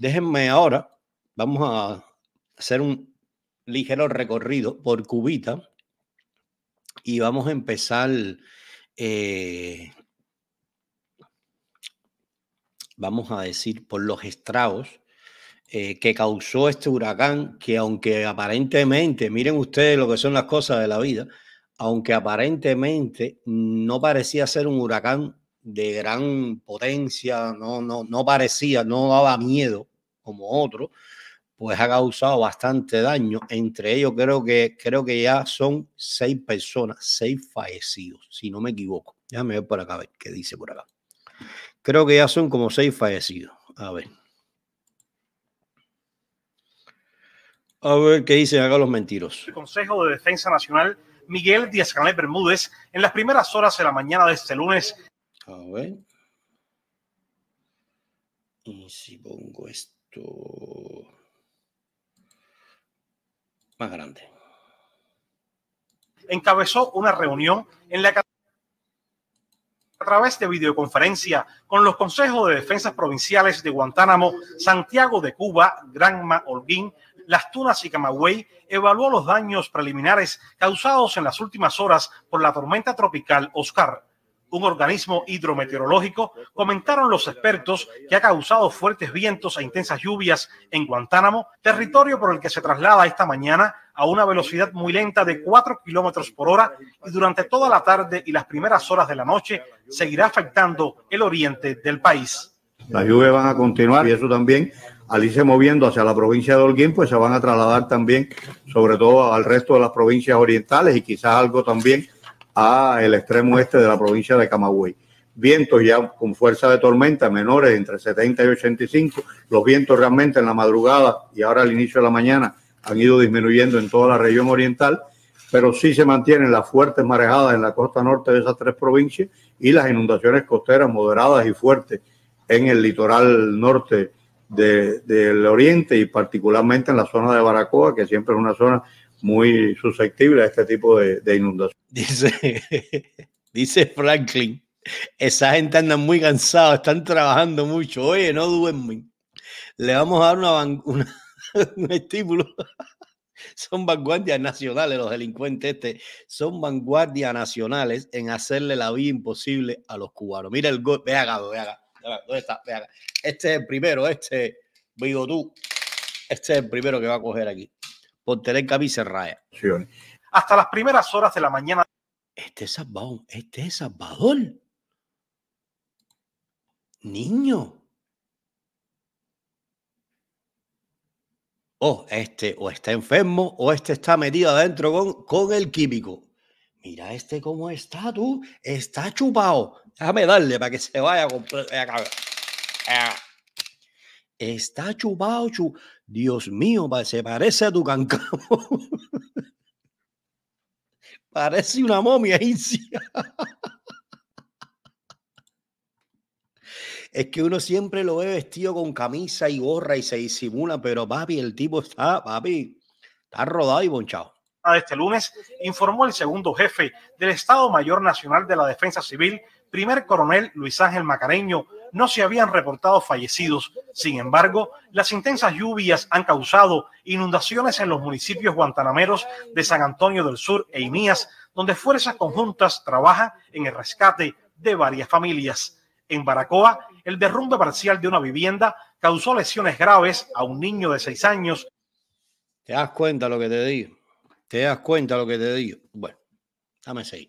Déjenme ahora, vamos a hacer un ligero recorrido por Cubita y vamos a empezar, eh, vamos a decir, por los estragos eh, que causó este huracán, que aunque aparentemente, miren ustedes lo que son las cosas de la vida, aunque aparentemente no parecía ser un huracán de gran potencia, no, no, no parecía, no daba miedo, como otro, pues ha causado bastante daño. Entre ellos creo que, creo que ya son seis personas, seis fallecidos, si no me equivoco. Ya me por acá a ver qué dice por acá. Creo que ya son como seis fallecidos. A ver. A ver qué dicen acá los mentiros. El Consejo de Defensa Nacional, Miguel Díaz Canel Bermúdez, en las primeras horas de la mañana de este lunes. A ver. Y si pongo esto más grande. Encabezó una reunión en la que a través de videoconferencia con los consejos de defensas provinciales de Guantánamo, Santiago de Cuba, Granma, Holguín, Las Tunas y Camagüey, evaluó los daños preliminares causados en las últimas horas por la tormenta tropical Oscar un organismo hidrometeorológico, comentaron los expertos que ha causado fuertes vientos e intensas lluvias en Guantánamo, territorio por el que se traslada esta mañana a una velocidad muy lenta de 4 kilómetros por hora y durante toda la tarde y las primeras horas de la noche seguirá afectando el oriente del país. Las lluvias van a continuar y eso también, al irse moviendo hacia la provincia de Holguín, pues se van a trasladar también, sobre todo al resto de las provincias orientales y quizás algo también a el extremo este de la provincia de Camagüey. Vientos ya con fuerza de tormenta menores entre 70 y 85. Los vientos realmente en la madrugada y ahora al inicio de la mañana han ido disminuyendo en toda la región oriental, pero sí se mantienen las fuertes marejadas en la costa norte de esas tres provincias y las inundaciones costeras moderadas y fuertes en el litoral norte del oriente y particularmente en la zona de Baracoa, que siempre es una zona muy susceptible a este tipo de, inundaciones. Dice, dice Franklin, esa gente anda muy cansada, están trabajando mucho, oye, no duermen. Le vamos a dar una, un estímulo. Son vanguardias nacionales, los delincuentes este, son vanguardias nacionales en hacerle la vida imposible a los cubanos. Mira el gol, ve acá, ve acá, ¿dónde está? Ve acá. Este es el primero, este, digo tú, este es el primero que va a coger aquí por tener Serraya. raya. Hasta las primeras horas de la mañana. Este es Salvador, este es Salvador. Niño. O este o está enfermo o este está metido adentro con, con el químico. Mira este cómo está tú. Está chupado. Déjame darle para que se vaya a comprar está chupado, Dios mío, se parece a tu cancamo. parece una momia ahí. es que uno siempre lo ve vestido con camisa y gorra y se disimula, pero papi, el tipo está, papi, está rodado y bonchado. Ah, este lunes informó el segundo jefe del Estado Mayor Nacional de la Defensa Civil, primer coronel Luis Ángel Macareño, no se habían reportado fallecidos. Sin embargo, las intensas lluvias han causado inundaciones en los municipios guantanameros de San Antonio del Sur e Imías, donde fuerzas conjuntas trabajan en el rescate de varias familias. En Baracoa, el derrumbe parcial de una vivienda causó lesiones graves a un niño de seis años. ¿Te das cuenta lo que te digo? ¿Te das cuenta lo que te digo? Bueno, dame seis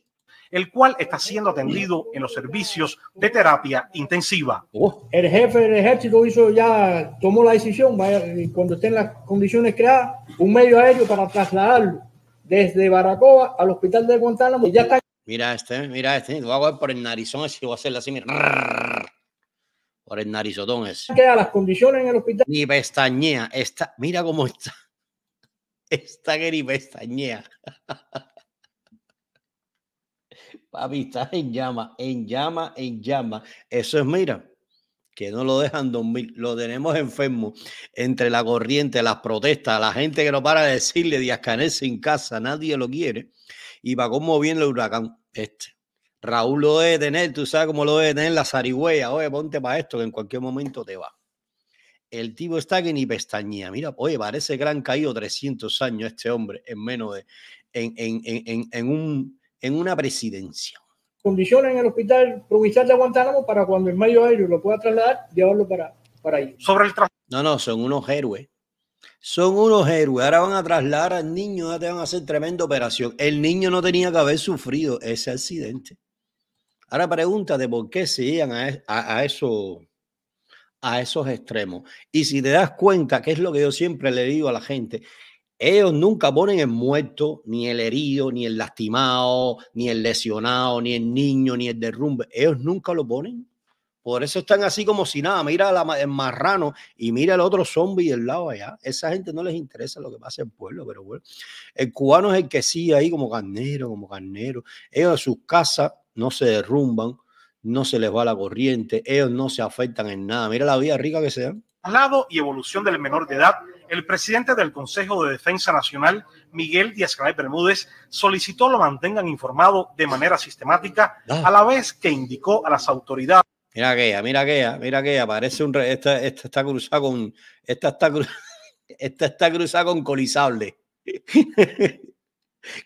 el cual está siendo atendido en los servicios de terapia intensiva. Oh. El jefe del ejército hizo ya, tomó la decisión, cuando estén las condiciones creadas, un medio aéreo para trasladarlo desde Baracoa al hospital de Guantánamo. ya está. Mira este, mira este, lo hago por el narizón, así voy a hacerle así, mira. Por el narizotón ese. Queda las condiciones en el hospital. Ni pestañea, está, mira cómo está. Está que ni pestañea. Papi, en llama, en llama, en llama. Eso es, mira, que no lo dejan dormir, lo tenemos enfermo entre la corriente, las protestas, la gente que no para de decirle Díaz Canel sin casa, nadie lo quiere. Y va cómo viene el huracán este. Raúl lo debe tener, tú sabes cómo lo debe tener la zarigüeya, oye, ponte para esto que en cualquier momento te va. El tipo está que ni pestañía. Mira, oye, parece que han caído 300 años este hombre en menos de, en, en, en, en un en una presidencia. Condiciones en el hospital provincial de Guantánamo para cuando el mayo aéreo lo pueda trasladar, llevarlo para, para ahí. Sobre el no, no, son unos héroes. Son unos héroes. Ahora van a trasladar al niño, ya te van a hacer tremenda operación. El niño no tenía que haber sufrido ese accidente. Ahora pregúntate por qué se iban a, eso a esos extremos. Y si te das cuenta, que es lo que yo siempre le digo a la gente, ellos nunca ponen el muerto, ni el herido, ni el lastimado, ni el lesionado, ni el niño, ni el derrumbe. Ellos nunca lo ponen. Por eso están así como si nada. Mira el marrano y mira el otro zombie del lado allá. Esa gente no les interesa lo que pasa en el pueblo, pero bueno. El cubano es el que sigue ahí como carnero, como carnero. Ellos en sus casas no se derrumban, no se les va la corriente, ellos no se afectan en nada. Mira la vida rica que se dan. Lado y evolución del menor de edad el presidente del Consejo de Defensa Nacional, Miguel Díaz Canel Bermúdez, solicitó lo mantengan informado de manera sistemática, ah. a la vez que indicó a las autoridades. Mira aquella, mira aquella, mira aquella, parece un. esta, está cruzada con. Esta está, esta está cruzada con colizable.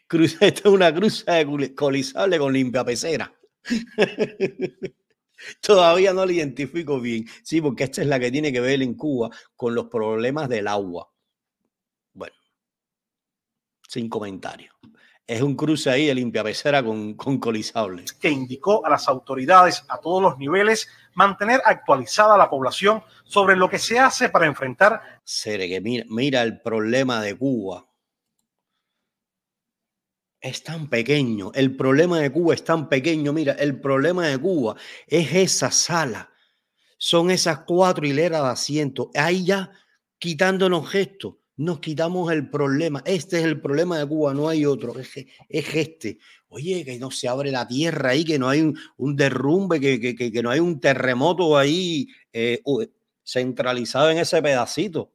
esta es una cruza de colizable con limpia Todavía no lo identifico bien. Sí, porque esta es la que tiene que ver en Cuba con los problemas del agua. Bueno, sin comentario. Es un cruce ahí de limpia con, con Que indicó a las autoridades a todos los niveles mantener actualizada a la población sobre lo que se hace para enfrentar. Sere, que mira el problema de Cuba es tan pequeño, el problema de Cuba es tan pequeño, mira, el problema de Cuba es esa sala, son esas cuatro hileras de asientos, ahí ya quitándonos esto, nos quitamos el problema, este es el problema de Cuba, no hay otro, es, es este, oye, que no se abre la tierra ahí, que no hay un, derrumbe, que, que, no hay un terremoto ahí eh, centralizado en ese pedacito,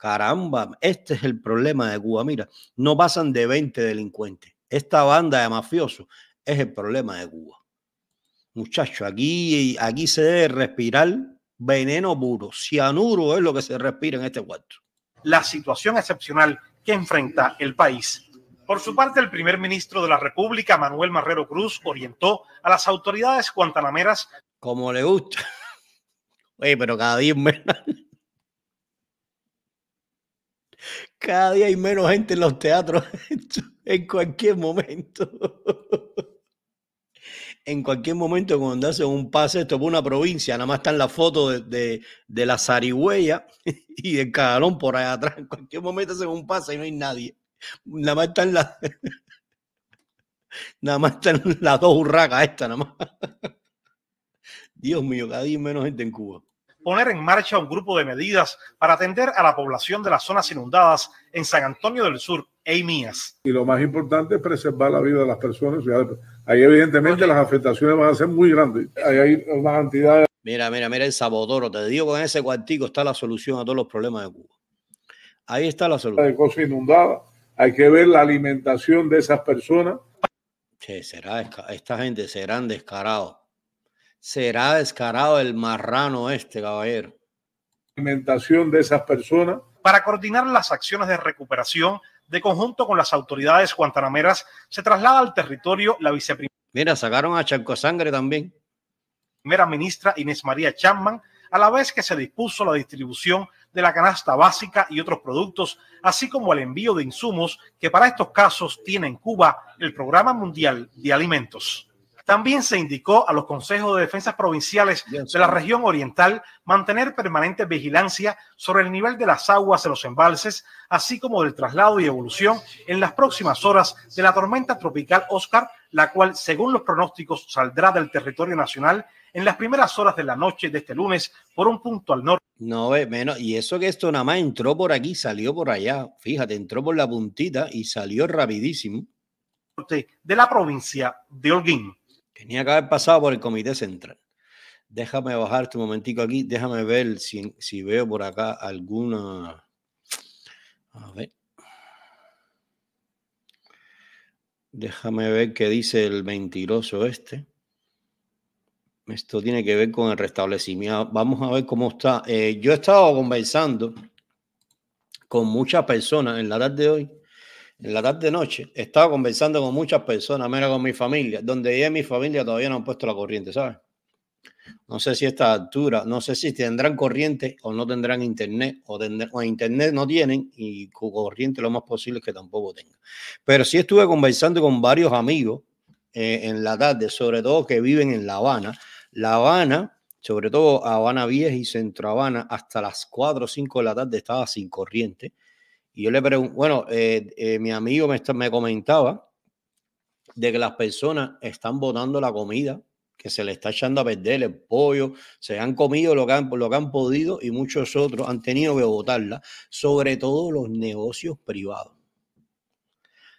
Caramba, este es el problema de Cuba. Mira, no pasan de 20 delincuentes. Esta banda de mafiosos es el problema de Cuba. Muchachos, aquí, aquí se debe respirar veneno puro. Cianuro es lo que se respira en este cuarto. La situación excepcional que enfrenta el país. Por su parte, el primer ministro de la República, Manuel Marrero Cruz, orientó a las autoridades guantanameras. Como le gusta. Oye, pero cada día menos. Cada día hay menos gente en los teatros, en cualquier momento. En cualquier momento, cuando hacen un pase esto por una provincia, nada más están las fotos de, de, la zarigüeya y del cagalón por allá atrás. En cualquier momento hacen un pase y no hay nadie. Nada más están las. Nada más están las dos hurracas estas, nada más. Dios mío, cada día hay menos gente en Cuba poner en marcha un grupo de medidas para atender a la población de las zonas inundadas en San Antonio del Sur e IMIAS. Y lo más importante es preservar la vida de las personas. Ahí evidentemente las afectaciones van a ser muy grandes. Ahí hay unas cantidad Mira, mira, mira el Sabodoro. Te digo con ese cuartico está la solución a todos los problemas de Cuba. Ahí está la solución. Hay cosas inundadas. Hay que ver la alimentación de esas personas. será, esta gente serán descarados será descarado el marrano este, caballero. Alimentación de esas personas. Para coordinar las acciones de recuperación, de conjunto con las autoridades guantanameras, se traslada al territorio la viceprimera. Mira, sacaron a Chanco Sangre también. Primera ministra Inés María Chapman, a la vez que se dispuso la distribución de la canasta básica y otros productos, así como el envío de insumos que para estos casos tiene en Cuba el Programa Mundial de Alimentos. También se indicó a los consejos de defensas provinciales de la región oriental mantener permanente vigilancia sobre el nivel de las aguas de los embalses, así como del traslado y evolución en las próximas horas de la tormenta tropical Oscar, la cual, según los pronósticos, saldrá del territorio nacional en las primeras horas de la noche de este lunes por un punto al norte. No, menos. Y eso que esto nada más entró por aquí, salió por allá. Fíjate, entró por la puntita y salió rapidísimo. De la provincia de Holguín Tenía que haber pasado por el comité central. Déjame bajar un momentico aquí, déjame ver si, veo por acá alguna... A ver. Déjame ver qué dice el mentiroso este. Esto tiene que ver con el restablecimiento. Vamos a ver cómo está. Eh, yo he estado conversando con muchas personas en la tarde de hoy en la tarde noche, estaba conversando con muchas personas, menos con mi familia, donde ya mi familia todavía no han puesto la corriente, ¿sabes? No sé si esta altura, no sé si tendrán corriente o no tendrán internet, o, o internet no tienen y corriente lo más posible que tampoco tengan. Pero sí estuve conversando con varios amigos eh, en la tarde, sobre todo que viven en La Habana. La Habana, sobre todo Habana Vieja y Centro Habana, hasta las 4 o 5 de la tarde estaba sin corriente y yo le pregunto, bueno, eh, eh, mi amigo me, me comentaba de que las personas están botando la comida, que se le está echando a perder el pollo, se han comido lo que han, lo han podido y muchos otros han tenido que botarla, sobre todo los negocios privados.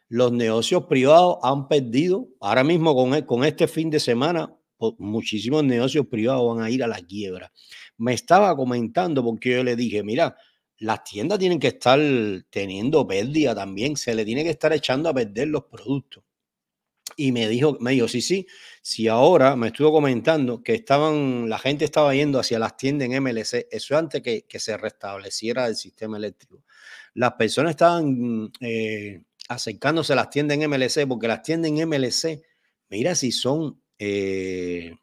Los negocios privados han perdido, ahora mismo con, e, con este fin de semana, muchísimos negocios privados van a ir a la quiebra. Me estaba comentando porque yo le dije, mira, las tiendas tienen que estar teniendo pérdida también, se le tiene que estar echando a perder los productos. Y me dijo, me dijo, sí, sí, si ahora me estuvo comentando que estaban, la gente estaba yendo hacia las tiendas en MLC, eso antes que, se restableciera el sistema eléctrico. Las personas estaban mm, eh, acercándose a las tiendas en MLC, porque las tiendas en MLC, mira si son eh,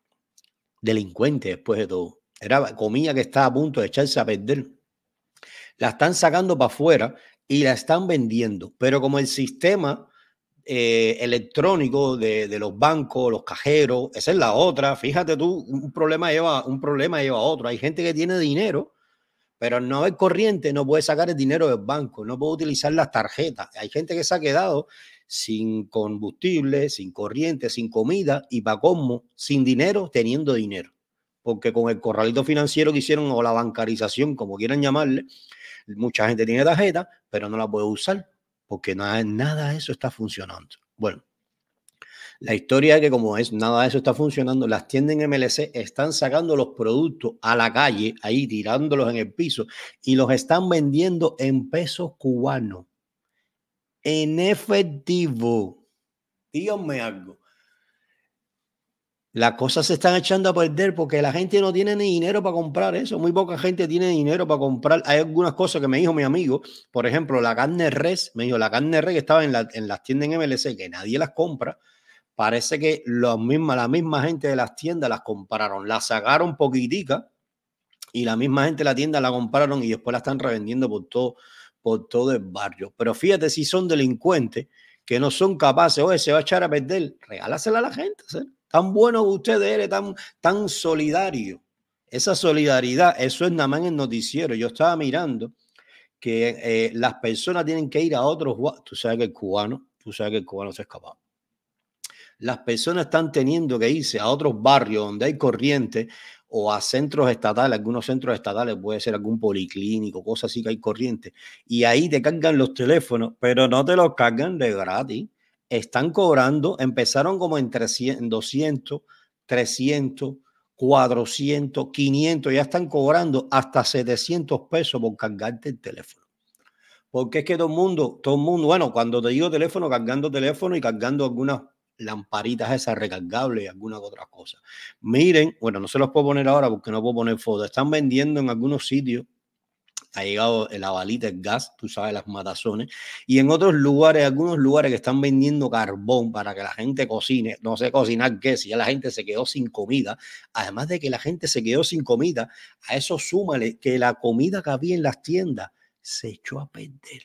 delincuentes después de todo. Era comida que estaba a punto de echarse a perder la están sacando para afuera y la están vendiendo. Pero como el sistema eh, electrónico de, los bancos, los cajeros, esa es la otra, fíjate tú, un problema lleva un problema lleva a otro. Hay gente que tiene dinero, pero no es corriente, no puede sacar el dinero del banco, no puede utilizar las tarjetas. Hay gente que se ha quedado sin combustible, sin corriente, sin comida y para cómo, sin dinero, teniendo dinero. Porque con el corralito financiero que hicieron o la bancarización, como quieran llamarle, Mucha gente tiene tarjeta, pero no la puede usar porque nada, nada de eso está funcionando. Bueno, la historia es que como es nada de eso está funcionando, las tiendas en MLC están sacando los productos a la calle, ahí tirándolos en el piso y los están vendiendo en pesos cubanos, en efectivo. Díganme algo. Las cosas se están echando a perder porque la gente no tiene ni dinero para comprar eso. Muy poca gente tiene dinero para comprar. Hay algunas cosas que me dijo mi amigo. Por ejemplo, la carne res. Me dijo, la carne res que estaba en, las tiendas en MLC, que nadie las compra. Parece que misma, la misma gente de las tiendas las compraron. las sacaron poquitica y la misma gente de la tienda la compraron y después la están revendiendo por todo, por todo el barrio. Pero fíjate si son delincuentes que no son capaces, oye, se va a echar a perder, regálasela a la gente. Tan bueno que usted eres, tan, tan solidario. Esa solidaridad, eso es nada más en el noticiero. Yo estaba mirando que eh, las personas tienen que ir a otros. Tú sabes que el cubano, tú sabes que el cubano se ha escapado. Las personas están teniendo que irse a otros barrios donde hay corriente o a centros estatales, algunos centros estatales, puede ser algún policlínico, cosas así que hay corriente. Y ahí te cargan los teléfonos, pero no te los cargan de gratis están cobrando, empezaron como en 200, 300, 400, 500, ya están cobrando hasta 700 pesos por cargarte el teléfono. Porque es que todo el mundo, todo el mundo, bueno, cuando te digo teléfono, cargando teléfono y cargando algunas lamparitas esas recargables y algunas otras cosas. Miren, bueno, no se los puedo poner ahora porque no puedo poner fotos. Están vendiendo en algunos sitios ha llegado el balita, el gas, tú sabes, las matazones, y en otros lugares, algunos lugares que están vendiendo carbón para que la gente cocine, no sé cocinar qué, si ya la gente se quedó sin comida, además de que la gente se quedó sin comida, a eso súmale que la comida que había en las tiendas se echó a perder.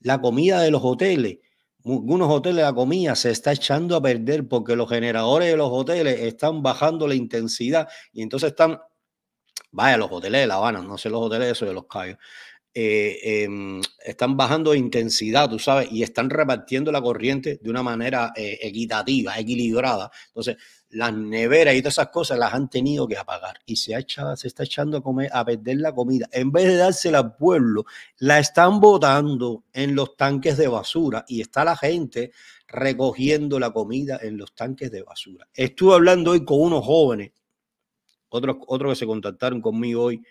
La comida de los hoteles algunos hoteles la comida se está echando a perder porque los generadores de los hoteles están bajando la intensidad y entonces están vaya, los hoteles de La Habana, no sé los hoteles esos de los Cayos, eh, em, están bajando intensidad, tú sabes, y están repartiendo la corriente de una manera eh, equitativa, equilibrada. Entonces, las neveras y todas esas cosas las han tenido que apagar y se, ha se está echando a, comer, a perder la comida. En vez de dársela al pueblo, la están botando en los tanques de basura y está la gente recogiendo la comida en los tanques de basura. Estuve hablando hoy con unos jóvenes otros, que se contactaron conmigo hoy,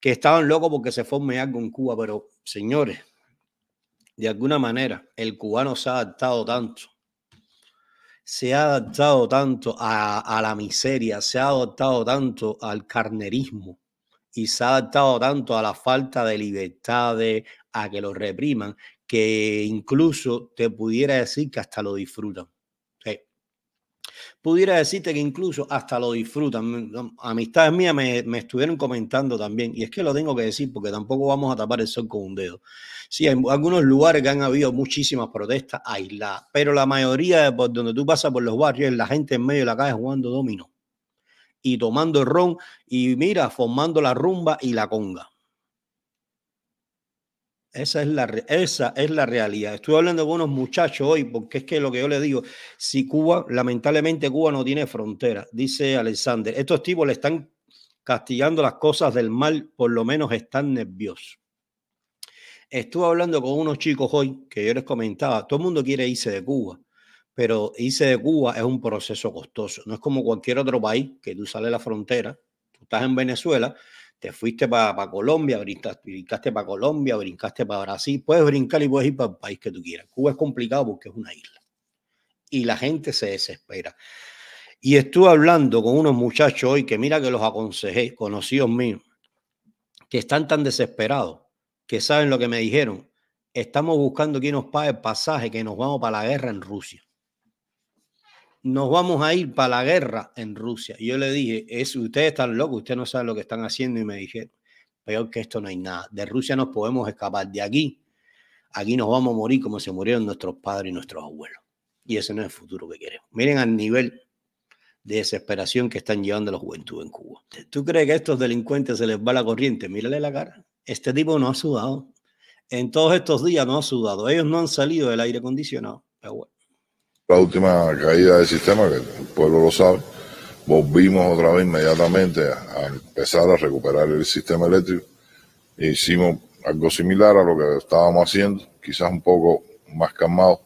que estaban locos porque se forme algo en Cuba, pero señores, de alguna manera el cubano se ha adaptado tanto, se ha adaptado tanto a, a la miseria, se ha adaptado tanto al carnerismo y se ha adaptado tanto a la falta de libertades, a que lo repriman, que incluso te pudiera decir que hasta lo disfrutan. Pudiera decirte que incluso hasta lo disfrutan. Mm, amistades mías me, estuvieron comentando también, y es que lo tengo que decir porque tampoco vamos a tapar el sol con un dedo. Sí, hay algunos lugares que han habido muchísimas protestas aisladas, pero la mayoría de donde tú pasas por los barrios, la gente en medio de la calle jugando dominó y tomando el ron y mira, formando la rumba y la conga. Esa es, la, esa es la realidad. Estoy hablando con unos muchachos hoy porque es que lo que yo le digo, si Cuba, lamentablemente Cuba no tiene frontera, dice Alexander, estos tipos le están castigando las cosas del mal, por lo menos están nerviosos. Estuve hablando con unos chicos hoy que yo les comentaba, todo el mundo quiere irse de Cuba, pero irse de Cuba es un proceso costoso, no es como cualquier otro país que tú sales la frontera, tú estás en Venezuela te fuiste para Colombia, brincaste, brincaste para Colombia, brincaste para Brasil, puedes brincar y puedes ir para el país que tú quieras. Cuba es complicado porque es una isla y la gente se desespera. Y estuve hablando con unos muchachos hoy que mira que los aconsejé, conocidos míos, que están tan desesperados, que saben lo que me dijeron. Estamos buscando quién nos pague el pasaje que nos vamos para la guerra en Rusia nos vamos a ir para la guerra en Rusia. yo le dije, es, ustedes están locos, ustedes no saben lo que están haciendo. Y me dije, peor que esto no hay nada. De Rusia nos podemos escapar de aquí. Aquí nos vamos a morir como se murieron nuestros padres y nuestros abuelos. Y ese no es el futuro que queremos. Miren al nivel de desesperación que están llevando la juventud en Cuba. ¿Tú crees que a estos delincuentes se les va la corriente? Mírale la cara. Este tipo no ha sudado. En todos estos días no ha sudado. Ellos no han salido del aire acondicionado. Pero bueno la última caída del sistema, que el pueblo lo sabe, volvimos otra vez inmediatamente a, empezar a recuperar el sistema eléctrico. E hicimos algo similar a lo que estábamos haciendo, quizás un poco más calmado,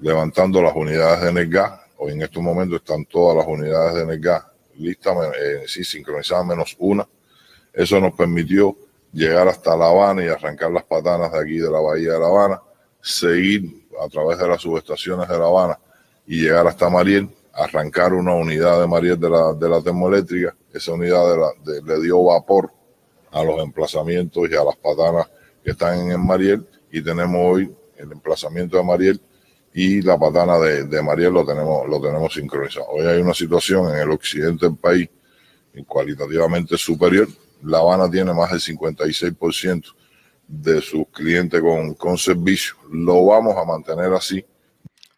levantando las unidades de Energá. Hoy en estos momentos están todas las unidades de Energá listas, eh, sí, sincronizadas menos una. Eso nos permitió llegar hasta La Habana y arrancar las patanas de aquí de la Bahía de La Habana, seguir a través de las subestaciones de La Habana y llegar hasta Mariel, arrancar una unidad de Mariel de la, de la termoeléctrica. Esa unidad de la, le dio vapor a los emplazamientos y a las patanas que están en Mariel y tenemos hoy el emplazamiento de Mariel y la patana de, de, Mariel lo tenemos, lo tenemos sincronizado. Hoy hay una situación en el occidente del país cualitativamente superior. La Habana tiene más del 56% de sus clientes con, con servicio. Lo vamos a mantener así.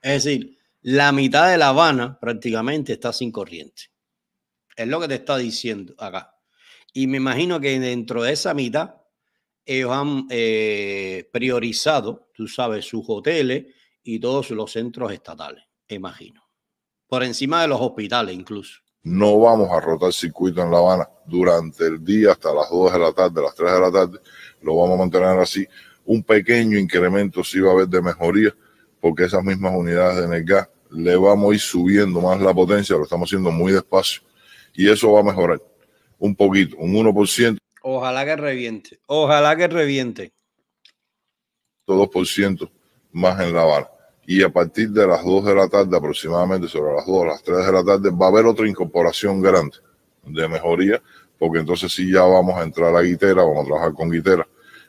Es decir, la mitad de La Habana prácticamente está sin corriente. Es lo que te está diciendo acá. Y me imagino que dentro de esa mitad, ellos han eh, priorizado, tú sabes, sus hoteles y todos los centros estatales, imagino. Por encima de los hospitales incluso. No vamos a rotar circuito en La Habana durante el día hasta las 2 de la tarde, las 3 de la tarde. Lo vamos a mantener así. Un pequeño incremento sí va a haber de mejoría, porque esas mismas unidades de energía le vamos a ir subiendo más la potencia, lo estamos haciendo muy despacio. Y eso va a mejorar un poquito, un 1%. Ojalá que reviente, ojalá que reviente. 2% más en La Habana y a partir de las 2 de la tarde, aproximadamente sobre las 2 a las 3 de la tarde, va a haber otra incorporación grande de mejoría, porque entonces sí ya vamos a entrar a Guitera, vamos a trabajar con Guitera,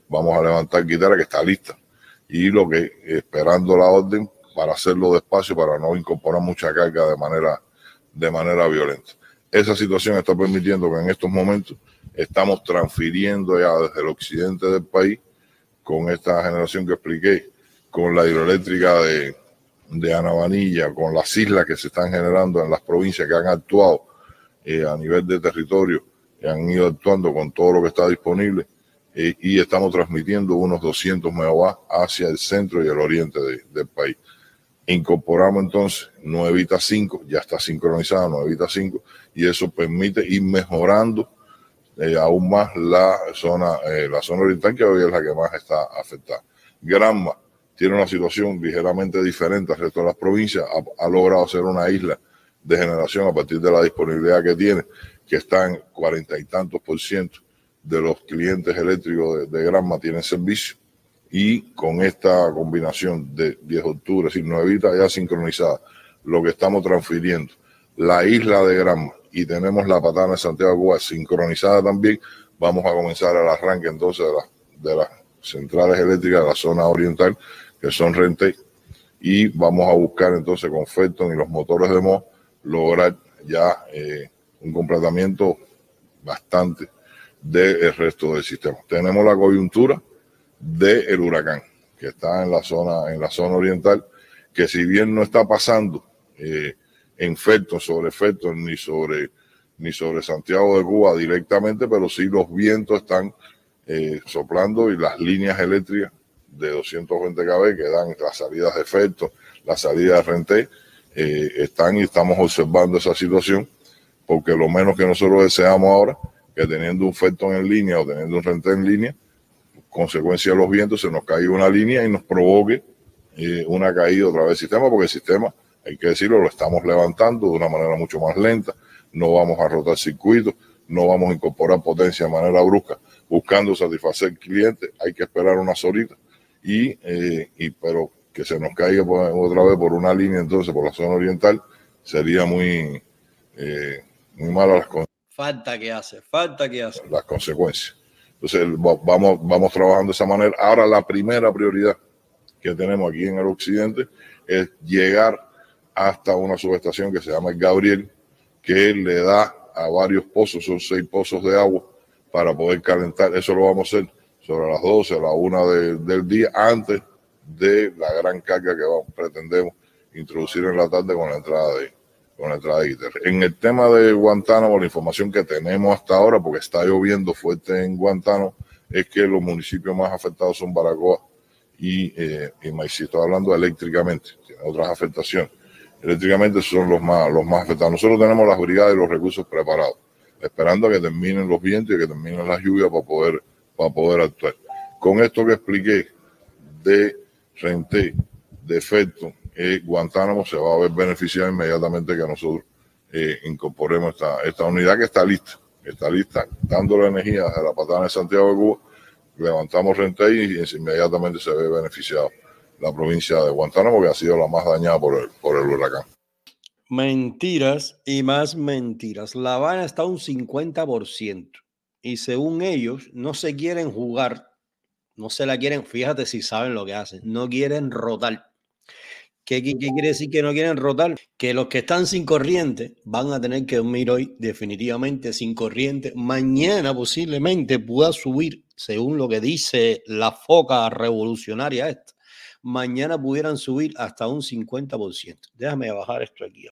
vamos a levantar Guitera que está lista. Y lo que, esperando la orden para hacerlo despacio, para no incorporar mucha carga de manera, de manera violenta. Esa situación está permitiendo que en estos momentos estamos transfiriendo ya desde el occidente del país, con esta generación que expliqué, con la hidroeléctrica de, de Anabanilla, con las islas que se están generando en las provincias que han actuado eh, a nivel de territorio, que eh, han ido actuando con todo lo que está disponible, eh, y estamos transmitiendo unos 200 megawatts hacia el centro y el oriente del país. Incorporamos entonces 9 5, ya está sincronizado 9 Vita 5, y eso permite ir mejorando aún más la zona, la zona oriental, que hoy es la que más está afectada. Granma, tiene una situación ligeramente diferente al resto de las provincias, ha, logrado ser una isla de generación a partir de la disponibilidad que tiene, que están cuarenta y tantos por ciento de los clientes eléctricos de, Granma tienen servicio y con esta combinación de 10 de octubre, es decir, nuevita ya sincronizada, lo que estamos transfiriendo, la isla de Granma y tenemos la patana de Santiago de Cuba sincronizada también, vamos a comenzar el arranque entonces de, la, de las centrales eléctricas de la zona oriental, que son Rente, y vamos a buscar entonces con Felton y los motores de mo lograr ya eh, un completamiento bastante del eh, resto del sistema. Tenemos la coyuntura del huracán que está en la zona, en la zona oriental, que si bien no está pasando eh, en Felton, sobre Felton, ni sobre, ni sobre Santiago de Cuba directamente, pero sí los vientos están eh, soplando y las líneas eléctricas de 220 kV que dan las salidas de efecto, las salidas de renté, eh, están y estamos observando esa situación, porque lo menos que nosotros deseamos ahora, que teniendo un efecto en línea o teniendo un renté en línea, consecuencia de los vientos, se nos caiga una línea y nos provoque eh, una caída otra vez del sistema, porque el sistema, hay que decirlo, lo estamos levantando de una manera mucho más lenta, no vamos a rotar circuitos, no vamos a incorporar potencia de manera brusca, buscando satisfacer clientes, hay que esperar unas horitas y, eh, pero que se nos caiga otra vez por una línea entonces por la zona oriental sería muy eh, muy malo. las falta que hace falta que hace las consecuencias entonces vamos vamos trabajando de esa manera ahora la primera prioridad que tenemos aquí en el occidente es llegar hasta una subestación que se llama El Gabriel que le da a varios pozos son seis pozos de agua para poder calentar. Eso lo vamos a hacer sobre las 12, a la 1 del día, antes de la gran carga que vamos, pretendemos introducir en la tarde con la entrada de con la entrada ITER. En el tema de Guantánamo, la información que tenemos hasta ahora, porque está lloviendo fuerte en Guantánamo, es que los municipios más afectados son Baracoa y, eh, Estoy hablando eléctricamente, tiene otras afectaciones. Eléctricamente son los más, los más afectados. Nosotros tenemos las brigadas y los recursos preparados esperando a que terminen los vientos y que terminen las lluvias para poder, para poder actuar. Con esto que expliqué de renté, de efecto, eh, Guantánamo se va a ver beneficiado inmediatamente que nosotros eh, incorporemos esta, esta unidad que está lista, está lista, dando la energía a la patada de Santiago de Cuba, levantamos renté y inmediatamente se ve beneficiado la provincia de Guantánamo, que ha sido la más dañada por el, por el huracán. Mentiras y más mentiras. La Habana está un 50% y según ellos no se quieren jugar, no se la quieren, fíjate si saben lo que hacen, no quieren rotar. ¿Qué, quiere decir que no quieren rotar? Que los que están sin corriente van a tener que dormir hoy definitivamente sin corriente. Mañana posiblemente pueda subir, según lo que dice la foca revolucionaria esta mañana pudieran subir hasta un 50%. Déjame bajar esto aquí.